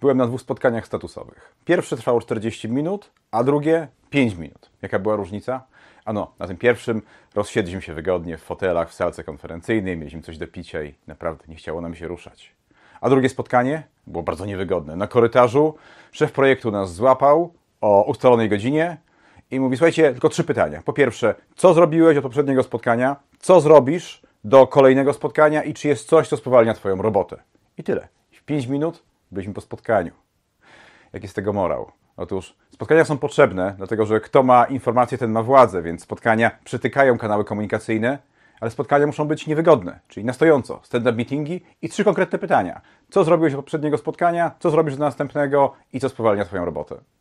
byłem na dwóch spotkaniach statusowych. Pierwsze trwało 40 minut, a drugie 5 minut. Jaka była różnica? Ano, na tym pierwszym rozsiedliśmy się wygodnie w fotelach, w salce konferencyjnej, mieliśmy coś do picia i naprawdę nie chciało nam się ruszać. A drugie spotkanie było bardzo niewygodne. Na korytarzu szef projektu nas złapał o ustalonej godzinie i mówi: Słuchajcie, tylko trzy pytania. Po pierwsze, co zrobiłeś od poprzedniego spotkania? Co zrobisz do kolejnego spotkania? I czy jest coś, co spowalnia Twoją robotę? I tyle. W 5 minut byliśmy po spotkaniu. Jaki z tego morał? Otóż spotkania są potrzebne, dlatego że kto ma informacje, ten ma władzę, więc spotkania przytykają kanały komunikacyjne, ale spotkania muszą być niewygodne, czyli na stojąco, stand-up meetingi i trzy konkretne pytania. Co zrobiłeś od poprzedniego spotkania, co zrobisz do następnego i co spowalnia Twoją robotę.